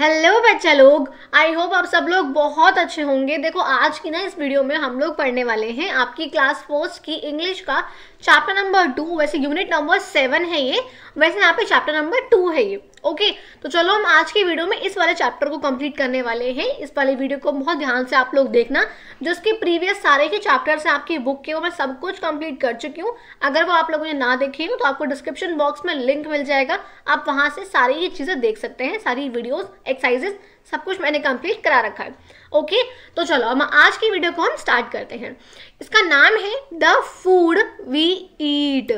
Hello बच्चा लोग I hope आप सब लोग बहुत अच्छे होंगे देखो आज की ना इस वीडियो में हम लोग पढ़ने वाले हैं आपकी क्लास फोर्थ की इंग्लिश का चैप्टर नंबर टू वैसे यूनिट नंबर सेवन है ये वैसे यहाँ पे चैप्टर नंबर टू है ये ओके तो चलो हम आज के वीडियो में इस वाले चैप्टर को कंप्लीट करने वाले हैं इस वाले वीडियो को बहुत ध्यान से आप लोग देखना जो इसके प्रीवियस सारे ही चैप्टर से आपकी बुक के वो मैं सब कुछ कंप्लीट कर चुकी हूँ अगर वो आप लोगों ने ना देखे हो तो आपको डिस्क्रिप्शन बॉक्स में लिंक मिल जाएगा आप वहाँ से सारी ये चीज़ें देख सकते हैं सारी वीडियोज़ एक्सरसाइजेस सब कुछ मैंने कंप्लीट करा रखा है ओके तो चलो हम आज की वीडियो को हम स्टार्ट करते हैं इसका नाम है द फूड वी ईट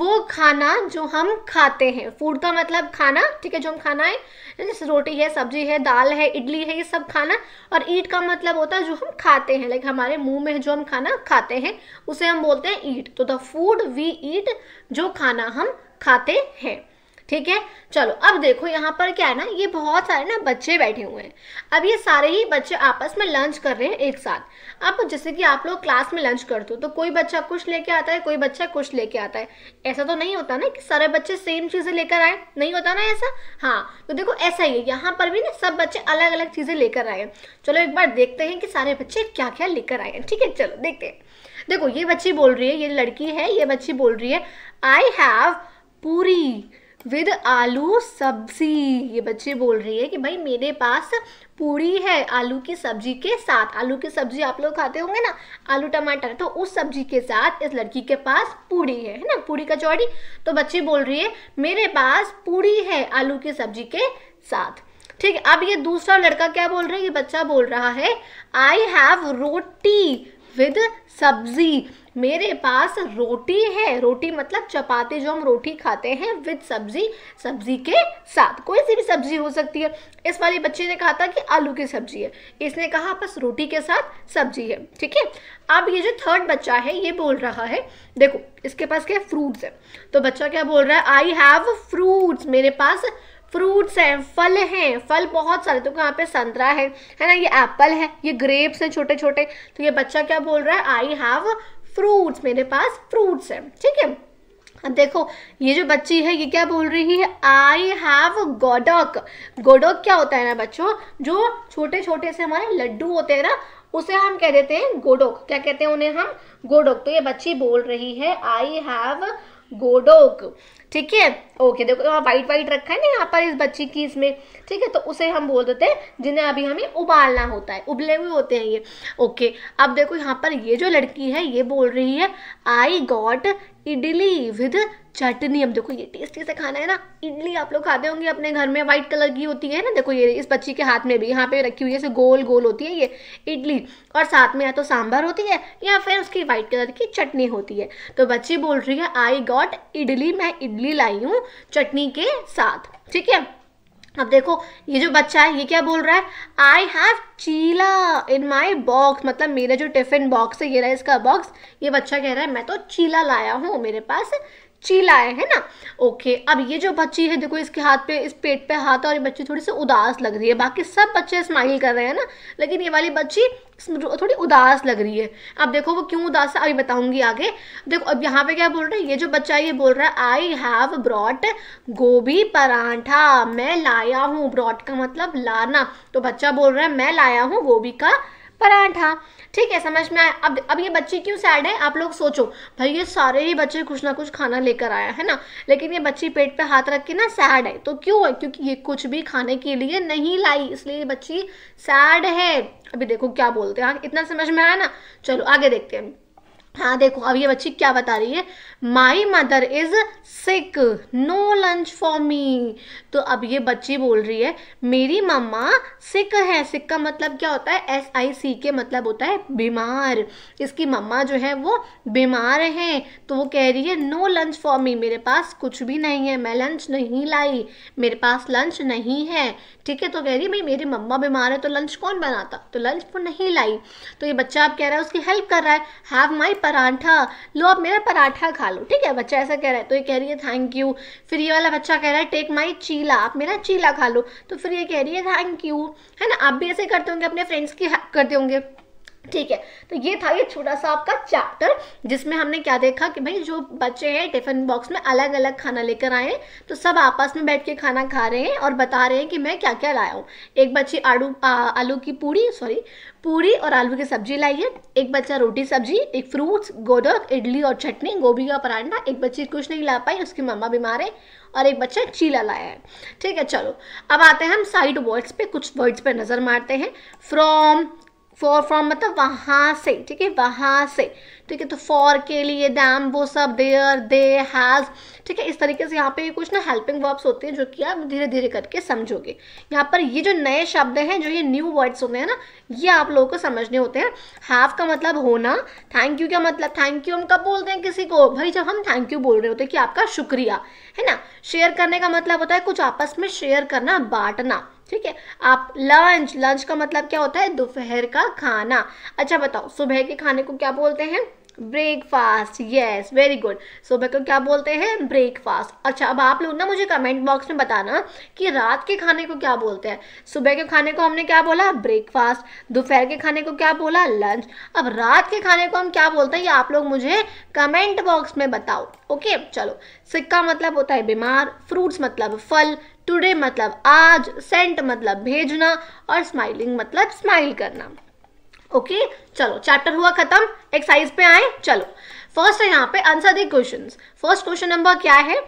वो खाना जो हम खाते हैं फूड का मतलब खाना ठीक है जो हम खाना है जैसे रोटी है सब्जी है दाल है इडली है ये सब खाना और ईट का मतलब होता है जो हम खाते हैं लाइक हमारे मुंह में जो हम खाना खाते हैं उसे हम बोलते हैं ईट तो द फूड वी ईट जो खाना हम खाते हैं ठीक है चलो अब देखो यहाँ पर क्या है ना ये बहुत सारे ना बच्चे बैठे हुए हैं अब ये सारे ही बच्चे आपस में लंच कर रहे हैं एक साथ अब जैसे कि आप लोग क्लास में लंच करते हो तो कोई बच्चा कुछ लेके आता है कोई बच्चा कुछ लेके आता है ऐसा तो नहीं होता ना कि सारे बच्चे सेम चीज़ें लेकर आए नहीं होता ना ऐसा हाँ तो देखो ऐसा ही है यहाँ पर भी ना सब बच्चे अलग अलग चीज़ें लेकर आए चलो एक बार देखते हैं कि सारे बच्चे क्या क्या लेकर आए हैं ठीक है चलो देखते हैं देखो ये बच्ची बोल रही है ये लड़की है ये बच्ची बोल रही है आई हैव पूरी विद आलू सब्जी ये बच्चे बोल रही है कि भाई मेरे पास पूरी है आलू की सब्जी के साथ आलू की सब्जी आप लोग खाते होंगे ना आलू टमाटर तो उस सब्जी के साथ इस लड़की के पास पूरी है है ना पूरी कचौड़ी तो बच्चे बोल रही है मेरे पास पूरी है आलू की सब्जी के साथ ठीक है अब ये दूसरा लड़का क्या बोल रहा है ये बच्चा बोल रहा है आई हैव रोटी विद सब्जी मेरे पास रोटी है रोटी मतलब चपाती जो हम रोटी खाते हैं विद सब्जी सब्जी के साथ कोई सी भी सब्जी हो सकती है इस वाले बच्चे ने कहा था कि आलू की सब्जी है इसने कहा बस रोटी के साथ सब्जी है ठीक है अब ये जो थर्ड बच्चा है ये बोल रहा है देखो इसके पास क्या फ्रूट्स है तो बच्चा क्या बोल रहा है आई हैव फ्रूट्स मेरे पास फ्रूट्स हैं फल हैं फल बहुत सारे तो यहाँ पे संतरा है है ना ये एप्पल है ये ग्रेप्स हैं छोटे छोटे तो ये बच्चा क्या बोल रहा है आई हैव फ्रूट्स मेरे पास फ्रूट्स हैं ठीक है अब देखो ये जो बच्ची है ये क्या बोल रही है आई हैव गोडक गोडक क्या होता है ना बच्चों जो छोटे छोटे से हमारे लड्डू होते हैं ना उसे हम कह देते हैं गोडोक क्या कहते हैं उन्हें हम गोडोक तो ये बच्ची बोल रही है आई हैव गोडोक ठीक है ओके देखो तो वाइट वाइट रखा है ना यहाँ पर इस बच्ची की इसमें ठीक है तो उसे हम बोल देते हैं जिन्हें अभी हमें उबालना होता है उबले हुए होते हैं ये ओके अब देखो यहाँ पर ये जो लड़की है ये बोल रही है I got idli with chutney अब देखो ये टेस्टी से खाना है ना इडली आप लोग खाते होंगे अपने घर में व्हाइट कलर की होती है ना देखो ये इस बच्ची के हाथ में भी यहाँ पे रखी हुई है गोल गोल होती है ये इडली और साथ में या तो सांभर होती है या फिर उसकी व्हाइट कलर की चटनी होती है तो बच्ची बोल रही है आई गॉट इडली मैं इडली लाई हूँ चटनी के साथ ठीक है अब देखो ये जो बच्चा है ये क्या बोल रहा है I have cheela in my box मतलब मेरा जो टिफिन बॉक्स है ये रहा इसका बॉक्स ये बच्चा कह रहा है मैं तो चीला लाया हूँ मेरे पास चीला है है ना ओके अब ये जो बच्ची है देखो इसके हाथ पे इस पेट पे हाथ है और ये बच्ची थोड़ी सी उदास लग रही है बाकी सब बच्चे स्माइल कर रहे हैं ना लेकिन ये वाली बच्ची थोड़ी उदास लग रही है अब देखो वो क्यों उदास है अभी बताऊंगी आगे देखो अब यहाँ पे क्या बोल रहा है ये जो बच्चा ये बोल रहा है आई हैव ब्रॉट गोभी पराठा मैं लाया हूँ ब्रॉट का मतलब लाना तो बच्चा बोल रहा है मैं लाया हूँ गोभी का पराठा ठीक है समझ में आया अब अब ये बच्चे क्यों सैड है आप लोग सोचो भाई ये सारे ही बच्चे कुछ ना कुछ खाना लेकर आया है ना लेकिन ये बच्ची पेट पे हाथ रख के ना सैड है तो क्यों है क्योंकि ये कुछ भी खाने के लिए नहीं लाई इसलिए ये बच्ची सैड है अभी देखो क्या बोलते हैं हाँ, इतना समझ में आया ना चलो आगे देखते हैं हाँ देखो अब ये बच्ची क्या बता रही है my mother is sick no lunch for me तो अब ये बच्ची बोल रही है मेरी मम्मा सिक है सिक का मतलब क्या होता है एस आई सी के मतलब होता है बीमार इसकी मम्मा जो है वो बीमार हैं तो वो कह रही है नो लंच फॉर मी मेरे पास कुछ भी नहीं है मैं लंच नहीं लाई मेरे पास लंच नहीं है ठीक है तो कह रही भाई मेरी मम्मा बीमार है तो लंच कौन बनाता तो लंच वो नहीं लाई तो ये बच्चा आप कह रहा है उसकी हेल्प कर रहा है हैव माई पराठा लो आप मेरा पराठा खा लो ठीक है बच्चा ऐसा कह रहा है तो ये कह रही है थैंक यू फिर ये वाला बच्चा कह रहा है टेक माई चीला आप मेरा चीला खा लो तो फिर ये कह रही है थैंक यू है ना आप भी ऐसे करते होंगे अपने फ्रेंड्स की करते होंगे ठीक है तो ये था ये छोटा सा आपका चैप्टर जिसमें हमने क्या देखा कि भाई जो बच्चे हैं टिफिन बॉक्स में अलग अलग खाना लेकर आए तो सब आपस में बैठ के खाना खा रहे हैं और बता रहे हैं कि मैं क्या क्या लाया हूँ एक बच्चे आलू आलू की पूड़ी सॉरी पूरी और आलू की सब्जी लाई है एक बच्चा रोटी सब्जी एक फ्रूट्स गोदक इडली और चटनी गोभी का परांठा एक बच्ची कुछ नहीं ला पाई उसकी मम्मा बीमार है और एक बच्चा चीला लाया है ठीक है चलो अब आते हैं हम साइड वर्ड्स पे कुछ वर्ड्स पे नज़र मारते हैं फ्रॉम फॉर फ्रॉम मतलब वहाँ से ठीक है वहाँ से ठीक है तो फॉर के लिए दैम वो सब देयर दे हैज़ ठीक है इस तरीके से यहाँ पे कुछ ना हेल्पिंग वर्ब्स होते हैं जो कि आप धीरे धीरे करके समझोगे यहाँ पर ये जो नए शब्द हैं जो ये न्यू वर्ड्स होते हैं ना ये आप लोगों को समझने होते हैं हैव का मतलब होना थैंक यू का मतलब थैंक यू हम कब बोलते हैं किसी को भाई जब हम थैंक यू बोल रहे होते हैं कि आपका शुक्रिया है ना शेयर करने का मतलब होता है कुछ आपस में शेयर करना बांटना ठीक है आप लंच लंच का मतलब क्या होता है दोपहर का खाना अच्छा बताओ सुबह के खाने को क्या बोलते हैं ब्रेकफास्ट यस वेरी गुड सुबह को क्या बोलते हैं ब्रेकफास्ट अच्छा अब आप लोग ना मुझे कमेंट बॉक्स में बताना कि रात के खाने को क्या बोलते हैं सुबह के खाने को हमने क्या बोला ब्रेकफास्ट दोपहर के खाने को क्या बोला लंच अब रात के खाने को हम क्या बोलते हैं ये आप लोग मुझे कमेंट बॉक्स में बताओ ओके चलो सिक्का मतलब होता है बीमार फ्रूट्स मतलब फल टुडे मतलब आज सेंट मतलब भेजना और स्माइलिंग मतलब स्माइल करना ओके okay? चलो चैप्टर हुआ खत्म एक्सरसाइज पे आए चलो फर्स्ट है यहाँ पे answer the questions first question number क्या है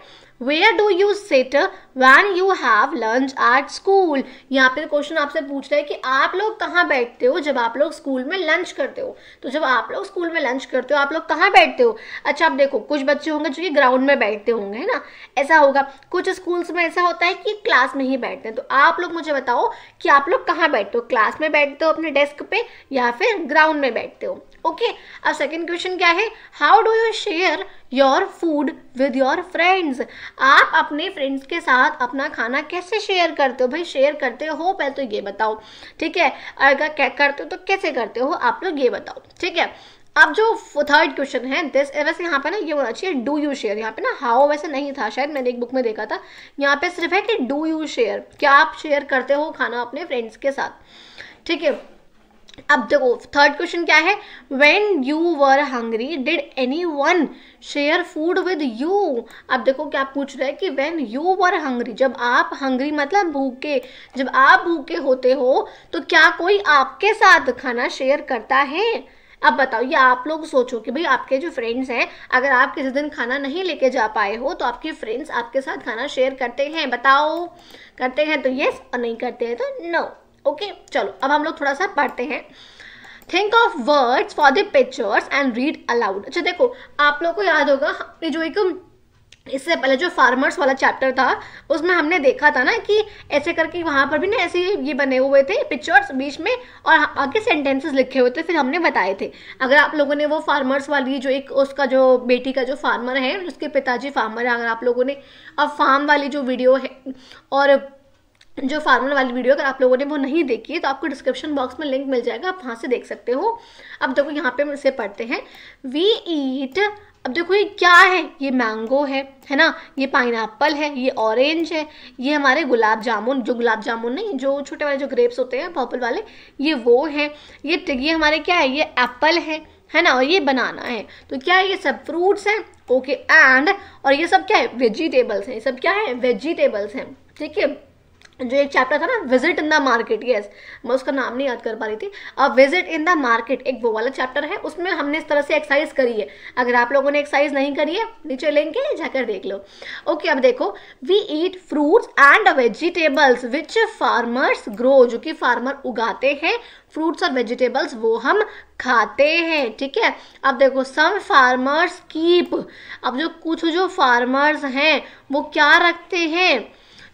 where do you sit when you have lunch at school यहाँ पे क्वेश्चन आपसे पूछ रहा है कि आप लोग कहाँ बैठते हो जब आप लोग स्कूल में लंच करते हो तो जब आप लोग स्कूल में लंच करते हो आप लोग कहाँ बैठते हो अच्छा आप देखो कुछ बच्चे होंगे जो कि ग्राउंड में बैठते होंगे है ना ऐसा होगा कुछ स्कूल्स में ऐसा होता है कि क्लास में ही बैठते हैं तो आप लोग मुझे बताओ कि आप लोग कहाँ बैठते हो क्लास में बैठते हो अपने डेस्क पे या फिर ग्राउंड में बैठते हो ओके अब सेकेंड क्वेश्चन क्या है how do you share your food with your friends आप अपने फ्रेंड्स के साथ अपना खाना कैसे शेयर करते हो भाई शेयर करते हो पहले तो ये बताओ ठीक है अगर करते हो तो कैसे करते हो आप लोग ये बताओ ठीक है अब जो थर्ड क्वेश्चन है दिस वैसे यहाँ पे ना ये होना चाहिए डू यू शेयर यहाँ पे ना हाउ वैसे नहीं था शायद मैंने एक बुक में देखा था यहाँ पे सिर्फ है कि डू यू शेयर क्या आप शेयर करते हो खाना अपने फ्रेंड्स के साथ ठीक है अब देखो थर्ड क्वेश्चन क्या है when you were hungry did anyone share food with you अब देखो क्या पूछ रहे हैं कि वेन यू वर हंग्री जब आप हंग्री मतलब भूखे जब आप भूखे होते हो तो क्या कोई आपके साथ खाना शेयर करता है अब बताओ ये आप लोग सोचो कि भाई आपके जो फ्रेंड्स हैं अगर आप किसी दिन खाना नहीं लेके जा पाए हो तो आपके फ्रेंड्स आपके साथ खाना शेयर करते हैं बताओ करते हैं तो यस और नहीं करते हैं तो नो no. ओके चलो अब हम लोग थोड़ा सा पढ़ते हैं think of words for the pictures and read aloud अच्छा देखो आप लोग को याद होगा ये जो एक इससे पहले जो फार्मर्स वाला चैप्टर था उसमें हमने देखा था ना कि ऐसे करके वहाँ पर भी ना ऐसे ये बने हुए थे पिक्चर्स बीच में और आगे सेंटेंसेस लिखे हुए थे फिर हमने बताए थे अगर आप लोगों ने वो फार्मर्स वाली जो एक उसका जो बेटी का जो फार्मर है उसके पिताजी फार्मर है अगर आप लोगों ने अब फार्म वाली जो वीडियो है और जो फार्मूला वाली वीडियो अगर आप लोगों ने वो नहीं देखी है तो आपको डिस्क्रिप्शन बॉक्स में लिंक मिल जाएगा आप वहाँ से देख सकते हो अब देखो यहाँ पे हम इसे पढ़ते हैं वी ईट अब देखो ये क्या है ये मैंगो है है ना ये पाइन है ये ऑरेंज है ये हमारे गुलाब जामुन जो गुलाब जामुन नहीं जो छोटे वाले जो ग्रेप्स होते हैं पर्पल वाले ये वो है ये टिगी हमारे क्या है ये एप्पल है है ना और ये बनाना है तो क्या है ये सब फ्रूट्स हैं ओके एंड और ये सब क्या है वेजिटेबल्स हैं ये सब क्या है वेजिटेबल्स हैं ठीक है जो एक चैप्टर था ना visit in the market yes मैं उसका नाम नहीं याद कर पा रही थी अब विजिट इन द मार्केट एक वो वाला चैप्टर है उसमें हमने इस तरह से एक्सरसाइज करी है अगर आप लोगों ने एक्सरसाइज नहीं करी है नीचे लेंगे जाकर देख लो ओके okay, अब देखो we eat fruits and vegetables which farmers grow जो कि फार्मर उगाते हैं फ्रूट्स और वेजिटेबल्स वो हम खाते हैं ठीक है अब देखो सम फार्मर्स कीप अब जो कुछ जो फार्मर्स हैं वो क्या रखते हैं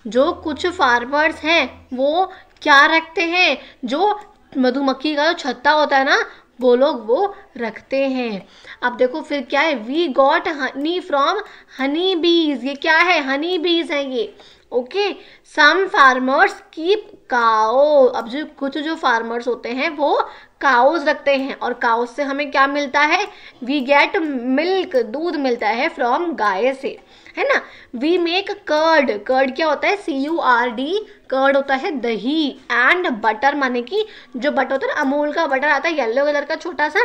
जो कुछ फार्मर्स हैं वो क्या रखते हैं जो मधुमक्खी का जो छत्ता होता है ना वो लोग वो रखते हैं अब देखो फिर क्या है we got honey from honey bees ये क्या है हनी बीज है ये okay some farmers keep cow अब जो कुछ जो फार्मर्स होते हैं वो काउज रखते हैं और काउज से हमें क्या मिलता है वी गेट मिल्क दूध मिलता है फ्रॉम गाय से है ना वी मेक कर्ड कर्ड क्या होता है C U R D curd होता है दही एंड बटर माने कि जो बटर होता है अमूल का बटर आता है येलो कलर का छोटा सा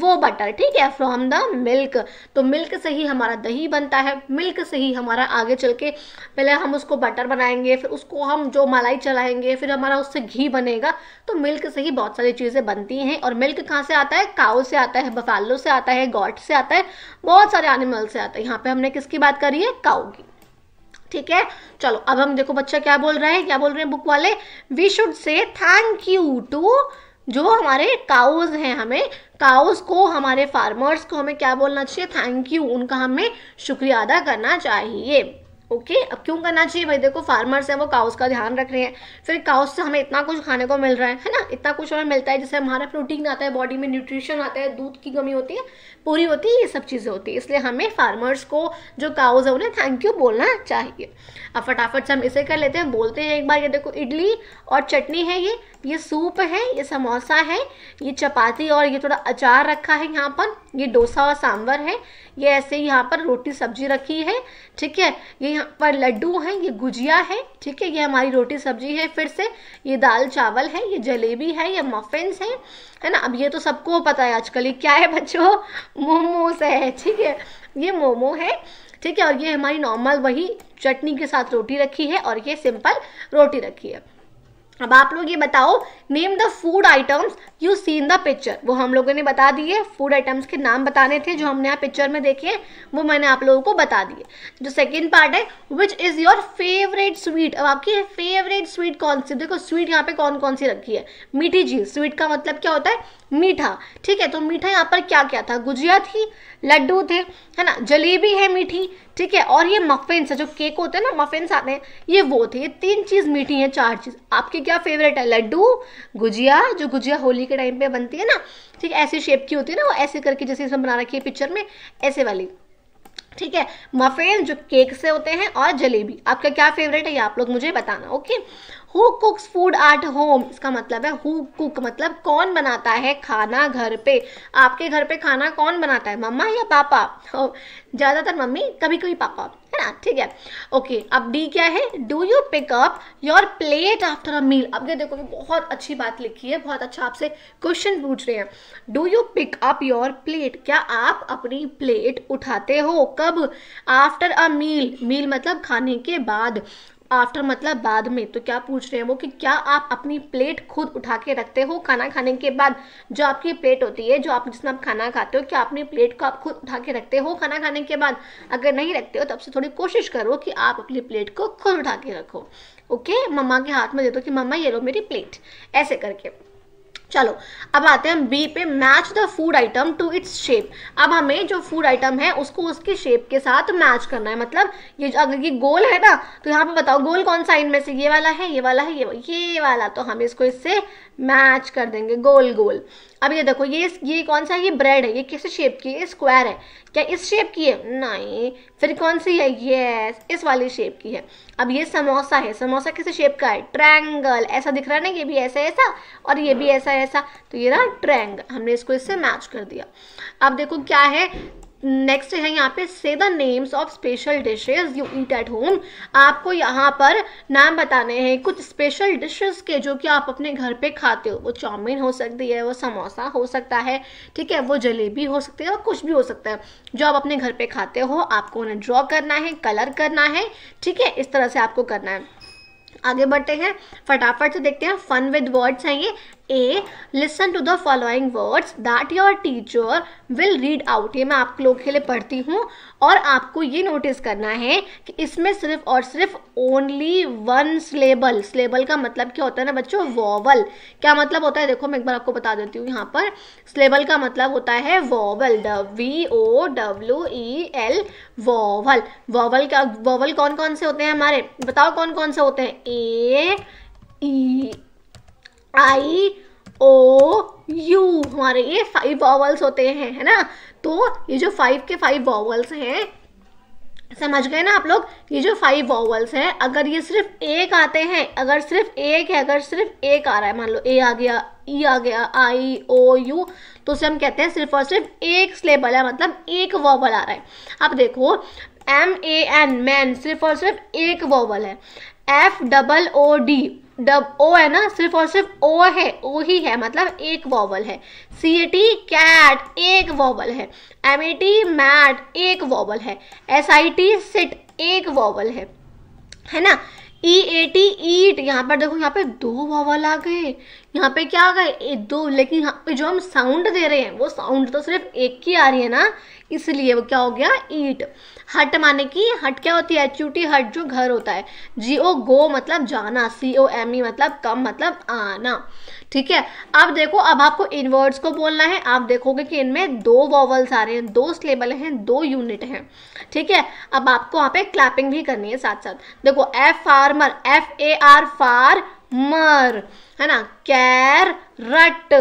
वो बटर ठीक है फ्रॉम द मिल्क तो मिल्क से ही हमारा दही बनता है मिल्क से ही हमारा आगे चल के पहले हम उसको बटर बनाएंगे फिर उसको हम जो मलाई चलाएंगे फिर हमारा उससे घी बनेगा तो मिल्क से ही बहुत सारी चीज़ें बनती हैं और मिल्क कहाँ से आता है काउ से आता है बफालो से आता है गॉट से आता है बहुत सारे एनिमल से आता है यहाँ पे हमने किसकी बात करी है कहोगी ठीक है चलो अब हम देखो बच्चा क्या बोल रहे हैं क्या बोल रहे हैं बुक वाले we should say thank you to जो हमारे काउज हैं हमें काउज को हमारे फार्मर्स को हमें क्या बोलना चाहिए थैंक यू उनका हमें शुक्रिया अदा करना चाहिए ओके अब क्यों करना चाहिए भाई देखो फार्मर्स हैं वो काउस का ध्यान रख रहे हैं फिर काउस से हमें इतना कुछ खाने को मिल रहा है है ना इतना कुछ हमें मिलता है जैसे हमारा प्रोटीन आता है बॉडी में न्यूट्रिशन आता है दूध की कमी होती है पूरी होती है ये सब चीज़ें होती है इसलिए हमें फार्मर्स को जो काउज है उन्हें थैंक यू बोलना चाहिए अब फटाफट से हम इसे कर लेते हैं बोलते हैं एक बार ये देखो इडली और चटनी है ये ये सूप है ये समोसा है ये चपाती और ये थोड़ा अचार रखा है यहाँ पर ये डोसा और सांभर है ये ऐसे यहाँ पर रोटी सब्जी रखी है ठीक है ये यहाँ पर लड्डू हैं ये गुजिया है ठीक है ये हमारी रोटी सब्जी है फिर से ये दाल चावल है ये जलेबी है ये मफिन्स है है ना अब ये तो सबको पता है आजकल ये क्या है बच्चों मोमोज है ठीक है ये मोमो है ठीक है और ये हमारी नॉर्मल वही चटनी के साथ रोटी रखी है और ये सिंपल रोटी रखी है अब आप लोग ये बताओ name the food items you see in the picture वो हम लोगों ने बता दिए फूड आइटम्स के नाम बताने थे जो हमने यहाँ पिक्चर में देखे वो मैंने आप लोगों को बता दिए जो सेकेंड पार्ट है which is your favourite sweet अब आपकी फेवरेट स्वीट कौन सी देखो स्वीट यहाँ पे कौन कौन सी रखी है मीठी चीज़ स्वीट का मतलब क्या होता है मीठा ठीक है तो मीठा यहाँ पर क्या क्या था गुजिया थी लड्डू थे है ना जलेबी है मीठी ठीक है और ये मफिन्स है जो केक होते हैं ना मफिन्स आते हैं ये वो थे ये तीन चीज़ मीठी है चार चीज़ आपके क्या फेवरेट है लड्डू गुजिया जो गुजिया होली के टाइम पे बनती है ना ठीक है ऐसी शेप की होती है ना वो ऐसे करके जैसे इसमें बना रखी है पिक्चर में ऐसे वाली ठीक है मफेन जो केक से होते हैं और जलेबी आपका क्या फेवरेट है ये आप लोग मुझे बताना okay who cooks food at home इसका मतलब है हु कुक मतलब कौन बनाता है खाना घर पे आपके घर पे खाना कौन बनाता है मम्मा या पापा ज़्यादातर मम्मी कभी कभी पापा है ना ठीक है ओके अब डी क्या है do you pick up your plate after a meal अब ये देखो बहुत अच्छी बात लिखी है बहुत अच्छा आपसे क्वेश्चन पूछ रहे हैं do you pick up your plate क्या आप अपनी प्लेट उठाते हो कब आफ्टर अ मील मील मतलब खाने के बाद आफ्टर मतलब बाद में तो क्या पूछ रहे हैं वो कि क्या आप अपनी प्लेट खुद उठा के रखते हो खाना खाने के बाद जो आपकी प्लेट होती है जो आप जिसमें आप खाना खाते हो क्या अपनी प्लेट को आप खुद उठा के रखते हो खाना खाने के बाद अगर नहीं रखते हो तो आपसे थोड़ी कोशिश करो कि आप अपनी प्लेट को खुद उठा के रखो ओके मम्मा के हाथ में दे दो कि मम्मा ये लो मेरी प्लेट ऐसे करके चलो अब आते हैं बी पे match the food item to its shape अब हमें जो फूड आइटम है उसको उसकी शेप के साथ मैच करना है मतलब ये अगर ये गोल है ना तो यहाँ पे बताओ गोल कौन सा इनमें से ये वाला है ये वाला है ये ये वाला तो हम इसको इससे मैच कर देंगे गोल गोल अब ये देखो ये ये कौन सा ये ब्रेड है ये किस शेप की है स्क्वायर है क्या इस शेप की है नहीं फिर कौन सी है ये इस वाली शेप की है अब ये समोसा है समोसा किस शेप का है ट्रैंगल ऐसा दिख रहा है ना ये भी ऐसा ऐसा और ये भी ऐसा ऐसा तो ये रहा ट्रैंगल हमने इसको इससे मैच कर दिया अब देखो क्या है नेक्स्ट है यहाँ पे say the names of special dishes you eat at home आपको यहाँ पर नाम बताने हैं कुछ स्पेशल डिशेज के जो कि आप अपने घर पे खाते हो वो चाउमीन हो सकती है वो समोसा हो सकता है ठीक है वो जलेबी हो सकती है और कुछ भी हो सकता है जो आप अपने घर पे खाते हो आपको उन्हें ड्रॉ करना है कलर करना है ठीक है इस तरह से आपको करना है आगे बढ़ते हैं फटाफट से देखते हैं फन विद वर्ड्स हैं ये A listen to the following words that your teacher will read out ये मैं आप लोगों के लिए पढ़ती हूँ और आपको ये नोटिस करना है कि इसमें सिर्फ और सिर्फ ओनली वन स्लेबल स्लेबल का मतलब क्या होता है ना बच्चों वॉवल क्या मतलब होता है देखो मैं एक बार आपको बता देती हूँ यहाँ पर स्लेबल का मतलब होता है vowel V O W E L vowel vowel का वॉवल कौन कौन से होते हैं हमारे बताओ कौन कौन से होते हैं ए ई e, आई ओ यू हमारे ये फाइव वॉवल्स होते हैं है ना तो ये जो फाइव के फाइव वॉवल्स हैं समझ गए ना आप लोग ये जो फाइव वॉवल्स हैं अगर ये सिर्फ एक आते हैं अगर सिर्फ एक है अगर सिर्फ एक आ रहा है मान लो ए आ गया ई e आ गया आई ओ यू तो उसे हम कहते हैं सिर्फ और सिर्फ एक स्लेबल है मतलब एक वॉवल आ रहा है अब देखो एम ए एन मैन सिर्फ और सिर्फ एक वॉवल है F double O D double O है ना सिर्फ और सिर्फ ओ है ओ ही है मतलब एक वॉबल है सी ए टी कैट एक वॉबल है एम ए टी मैट एक वॉबल है एस आई टी सिट एक वॉबल है है ना ई ए टी ईट यहाँ पर देखो यहाँ पे दो वॉवल आ गए यहाँ पे क्या आ गए दो लेकिन यहाँ पे जो हम साउंड दे रहे हैं वो साउंड तो सिर्फ एक की आ रही है ना इसलिए वो क्या हो गया ईट हट माने की हट क्या होती है एच हट जो घर होता है जी ओ गो मतलब जाना सी ओ एम ई मतलब कम मतलब आना ठीक है अब देखो अब आपको इन वर्ड्स को बोलना है आप देखोगे कि इनमें दो वॉवल्स आ रहे हैं दो स्लेबल हैं दो यूनिट हैं ठीक है अब आपको वहाँ पे क्लैपिंग भी करनी है साथ साथ देखो F farmer F A R farmer है ना carrot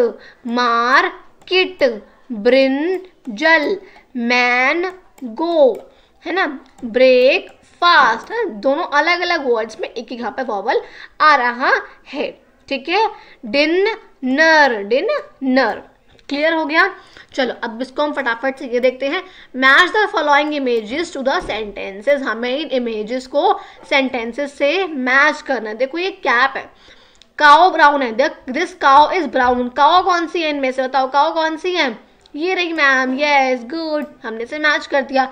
market brinjal mango है ना ब्रेक फास्ट है दोनों अलग अलग वर्ड्स में एक ही यहाँ पर वॉवल आ रहा है ठीक है डिन नर डिन नर क्लियर हो गया चलो अब इसको हम फटाफट से ये देखते हैं match the following images to the sentences हमें इन इमेजेस को सेंटेंसेस से मैच करना है देखो ये कैप है काओ ब्राउन है this cow is brown cow कौन सी है इनमें से बताओ काओ कौन सी है ये रही मैम यस गुड हमने इसे मैच कर दिया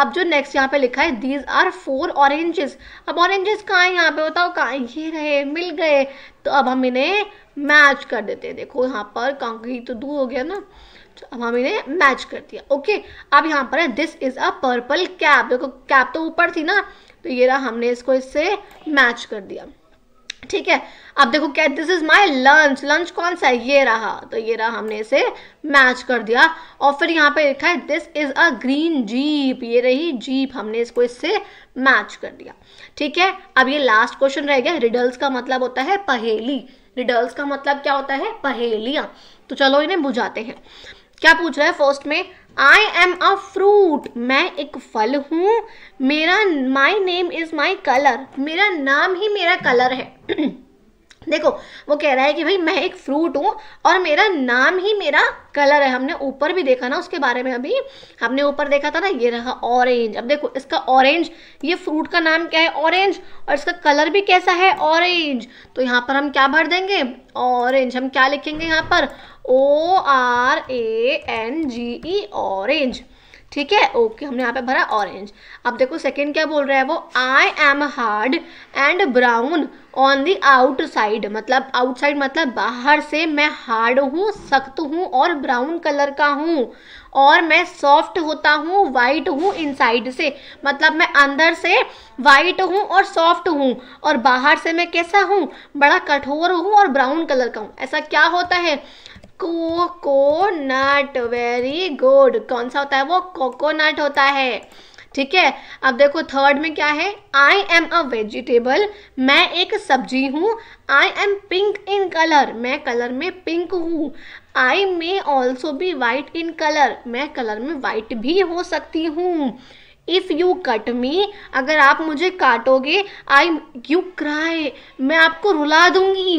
अब जो नेक्स्ट यहाँ पे लिखा है दीज आर फोर ऑरेंजेस अब ऑरेंजेस कहाँ हैं यहाँ पे बताओ कहाँ ये रहे मिल गए तो अब हम इन्हें मैच कर देते हैं देखो यहाँ पर कंक्रीट तो दूर हो गया ना तो अब हम इन्हें मैच कर दिया ओके अब यहाँ पर है this is a purple cap देखो कैप तो ऊपर थी ना तो ये रहा हमने इसको इससे मैच कर दिया ठीक है अब देखो क्या this is my lunch lunch कौन सा है ये रहा तो ये रहा हमने इसे मैच कर दिया और फिर यहाँ पे लिखा है this is a green jeep ये रही जीप हमने इसको इससे मैच कर दिया ठीक है अब ये लास्ट क्वेश्चन रह गया रिडल्स का मतलब होता है पहेली रिडल्स का मतलब क्या होता है पहेलियां तो चलो इन्हें बुझाते हैं क्या पूछ रहा है फर्स्ट में आई एम अ फ्रूट मैं एक फल हूँ मेरा my name is my colour मेरा नाम ही मेरा कलर है देखो वो कह रहा है कि भाई मैं एक फ्रूट हूँ और मेरा नाम ही मेरा कलर है हमने ऊपर भी देखा ना उसके बारे में अभी हमने ऊपर देखा था ना ये रहा ऑरेंज अब देखो इसका ऑरेंज ये फ्रूट का नाम क्या है ऑरेंज और इसका कलर भी कैसा है ऑरेंज तो यहाँ पर हम क्या भर देंगे ऑरेंज हम क्या लिखेंगे यहाँ पर O R A N G E orange ठीक है ओके हमने यहाँ पे भरा ऑरेंज अब देखो सेकंड क्या बोल रहा है वो I am hard and brown on the outside मतलब आउटसाइड मतलब बाहर से मैं हार्ड हूँ सख्त हूँ और ब्राउन कलर का हूँ और मैं सॉफ्ट होता हूँ वाइट हूँ इनसाइड से मतलब मैं अंदर से वाइट हूँ और सॉफ्ट हूँ और बाहर से मैं कैसा हूँ बड़ा कठोर हूँ और ब्राउन कलर का हूँ ऐसा क्या होता है कोकोनट वेरी गुड कौन सा होता है वो कोकोनट होता है ठीक है अब देखो थर्ड में क्या है आई एम अ वेजिटेबल मैं एक सब्जी हूँ I am pink in colour मैं कलर में पिंक हूँ I may also be white in colour मैं कलर में वाइट भी हो सकती हूँ इफ़ यू कट मी अगर आप मुझे काटोगे आई यू क्राई मैं आपको रुला दूंगी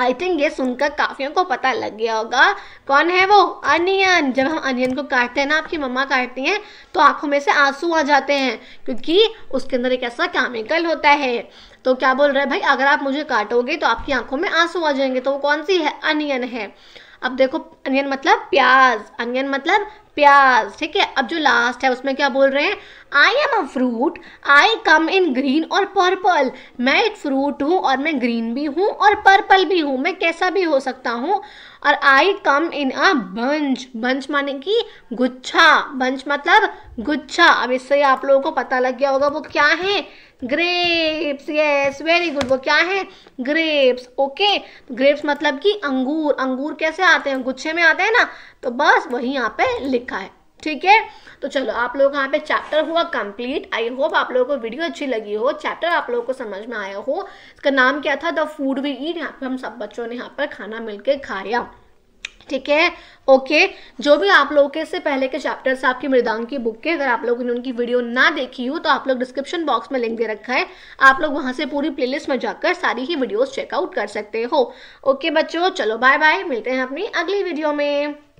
आई थिंक ये सुनकर काफियों को पता लग गया होगा कौन है वो अनियन जब हम अनियन को काटते हैं ना आपकी मम्मा काटती हैं तो आंखों में से आंसू आ जाते हैं क्योंकि उसके अंदर एक ऐसा केमिकल होता है तो क्या बोल रहे हैं भाई अगर आप मुझे काटोगे तो आपकी आंखों में आंसू आ जाएंगे तो वो कौन सी है अनियन है अब देखो अनियन मतलब प्याज अनियन मतलब प्याज ठीक है अब जो लास्ट है उसमें क्या बोल रहे हैं I am a fruit I come in green और पर्पल मैं एक फ्रूट हूँ और मैं ग्रीन भी हूँ और पर्पल भी हूँ मैं कैसा भी हो सकता हूँ और आई come in a bunch bunch माने कि गुच्छा बंच मतलब गुच्छा अब इससे आप लोगों को पता लग गया होगा वो क्या है ग्रेप्स यस वेरी गुड वो क्या है ग्रेप्स ओके ग्रेप्स मतलब कि अंगूर अंगूर कैसे आते हैं गुच्छे में आते हैं ना तो बस वही यहाँ पे लिखा है ठीक है तो चलो आप लोग यहाँ पे चैप्टर हुआ कंप्लीट आई होप आप लोगों को वीडियो अच्छी लगी हो चैप्टर आप लोगों को समझ में आया हो इसका नाम क्या था द फूड वी ईट यहाँ पे हम सब बच्चों ने यहाँ पर खाना मिलके खाया ठीक है ओके जो भी आप लोगों के से पहले के चैप्टर्स आपकी मृदांग की बुक के अगर आप लोगों ने उनकी वीडियो ना देखी हो तो आप लोग डिस्क्रिप्शन बॉक्स में लिंक दे रखा है आप लोग वहां से पूरी प्लेलिस्ट में जाकर सारी ही वीडियोस चेकआउट कर सकते हो ओके बच्चों चलो बाय बाय मिलते हैं अपनी अगली वीडियो में